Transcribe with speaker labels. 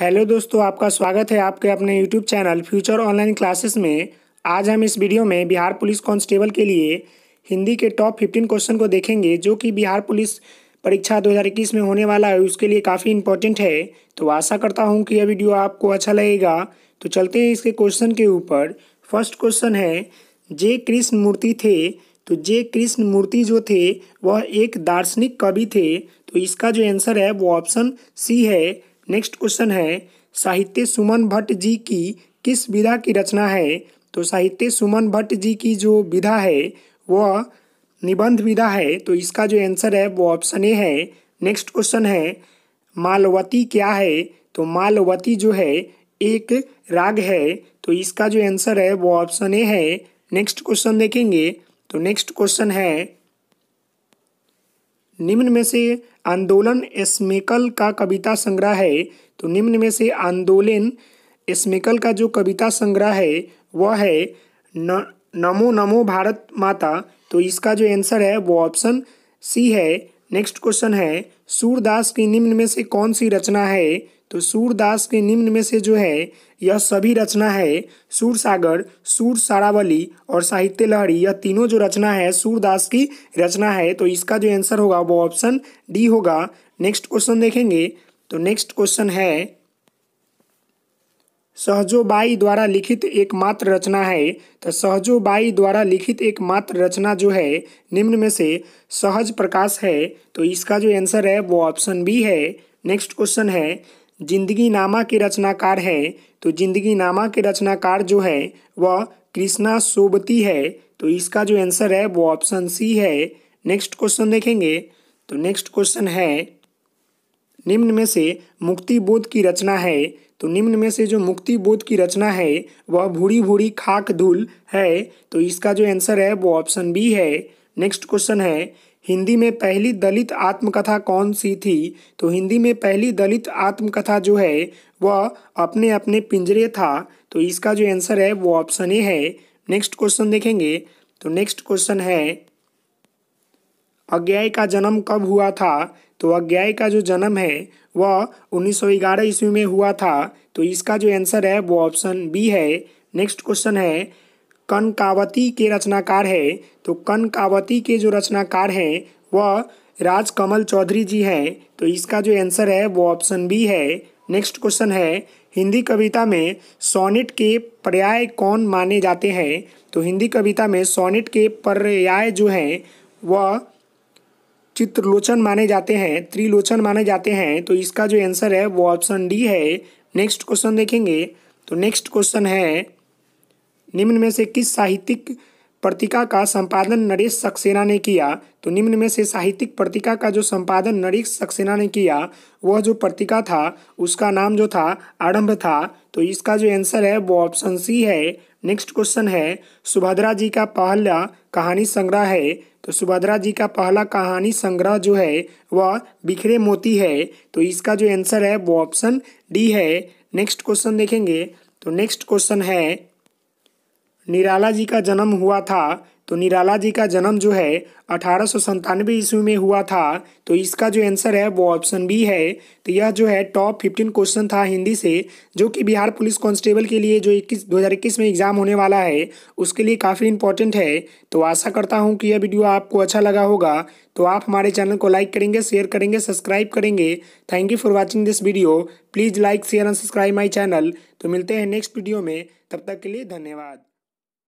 Speaker 1: hello दोस्तों आपका स्वागत है आपके अपने YouTube channel future online classes में आज हम इस वीडियो में बिहार पुलिस कांस्टेबल के लिए हिंदी के टॉप फिफ्टीन क्वेश्चन को देखेंगे जो कि बिहार पुलिस परीक्षा 2021 में होने वाला है उसके लिए काफ़ी इंपॉर्टेंट है तो आशा करता हूँ कि यह वीडियो आपको अच्छा लगेगा तो चलते हैं इसके क्वेश्चन के ऊपर फर्स्ट क्वेश्चन है जे कृष्ण मूर्ति थे तो जे कृष्ण मूर्ति जो थे वह एक दार्शनिक कवि थे तो इसका जो आंसर है वो ऑप्शन सी है नेक्स्ट क्वेश्चन है साहित्य सुमन भट्ट जी की किस विधा की रचना है तो साहित्य सुमन भट्ट जी की जो विधा है वह निबंध विधा है तो इसका जो आंसर है वो ऑप्शन ए है नेक्स्ट क्वेश्चन है मालवती क्या है तो मालवती जो है एक राग है तो इसका जो आंसर है वो ऑप्शन ए है नेक्स्ट क्वेश्चन देखेंगे तो नेक्स्ट क्वेश्चन है निम्न में से आंदोलन स्मेकल का कविता संग्रह है तो निम्न में से आंदोलन स्मेकल का जो कविता संग्रह है वह है न नमो नमो भारत माता तो इसका जो आंसर है वो ऑप्शन सी है नेक्स्ट क्वेश्चन है सूरदास की निम्न में से कौन सी रचना है तो सूरदास के निम्न में से जो है यह सभी रचना है सूर सागर सूर सारावली और साहित्य लहरी यह तीनों जो रचना है सूरदास की रचना है तो इसका जो आंसर होगा वो ऑप्शन डी होगा नेक्स्ट क्वेश्चन देखेंगे तो नेक्स्ट क्वेश्चन है सहजोबाई द्वारा लिखित एकमात्र रचना है तो सहजोबाई द्वारा लिखित एकमात्र रचना जो है निम्न में से सहज प्रकाश है तो इसका जो आंसर है वो ऑप्शन बी है नेक्स्ट क्वेश्चन है जिंदगी नामा के रचनाकार है तो जिंदगी नामा के रचनाकार जो है वह कृष्णा सोबती है तो इसका जो आंसर है वो ऑप्शन सी है नेक्स्ट क्वेश्चन देखेंगे तो नेक्स्ट क्वेश्चन है निम्न में से मुक्ति बोध की रचना है तो निम्न में से जो मुक्ति बोध की रचना है वह भूरी भूरी खाक धूल है तो इसका जो आंसर है वो ऑप्शन बी है नेक्स्ट क्वेश्चन है हिंदी में पहली दलित आत्मकथा कौन सी थी तो हिंदी में पहली दलित आत्मकथा जो है वह अपने अपने पिंजरे था तो इसका जो आंसर है वो ऑप्शन ए है नेक्स्ट क्वेश्चन देखेंगे तो नेक्स्ट क्वेश्चन है अज्ञाय का जन्म कब हुआ था तो अज्ञाय का जो जन्म है वह 1911 ईस्वी में हुआ था तो इसका जो आंसर है वो ऑप्शन बी है नेक्स्ट क्वेश्चन है कनकावती के रचनाकार है तो कनकावती के जो रचनाकार हैं वह राजकमल चौधरी जी हैं तो इसका जो आंसर है वो ऑप्शन बी है नेक्स्ट क्वेश्चन है हिंदी कविता में सोनेट के पर्याय कौन माने जाते हैं तो हिंदी कविता में सोनेट के पर्याय जो हैं वह चित्रलोचन माने जाते हैं त्रिलोचन माने जाते हैं तो इसका जो आंसर है वो ऑप्शन डी है नेक्स्ट क्वेश्चन देखेंगे तो नेक्स्ट क्वेश्चन है निम्न में से किस साहित्यिक पत्रिका का संपादन नरेश सक्सेना ने किया तो निम्न में से साहित्यिक पत्रिका का जो संपादन नरेश सक्सेना ने किया वह जो पत्रिका था उसका नाम जो था आरंभ था तो इसका जो आंसर है वो ऑप्शन सी है नेक्स्ट क्वेश्चन है सुभद्रा जी का पहला कहानी संग्रह है तो सुभद्रा जी का पहला कहानी संग्रह जो है वह बिखरे मोती है तो इसका जो आंसर है वो ऑप्शन डी है नेक्स्ट क्वेश्चन देखेंगे तो नेक्स्ट क्वेश्चन है निराला जी का जन्म हुआ था तो निराला जी का जन्म जो है अठारह सौ ईस्वी में हुआ था तो इसका जो आंसर है वो ऑप्शन बी है तो यह जो है टॉप फिफ्टीन क्वेश्चन था हिंदी से जो कि बिहार पुलिस कांस्टेबल के लिए जो इक्कीस दो हज़ार इक्कीस में एग्ज़ाम होने वाला है उसके लिए काफ़ी इंपॉर्टेंट है तो आशा करता हूँ कि यह वीडियो आपको अच्छा लगा होगा तो आप हमारे चैनल को लाइक करेंगे शेयर करेंगे सब्सक्राइब करेंगे thank you for watching this video please like share and subscribe my channel तो मिलते हैं नेक्स्ट वीडियो में तब तक के लिए धन्यवाद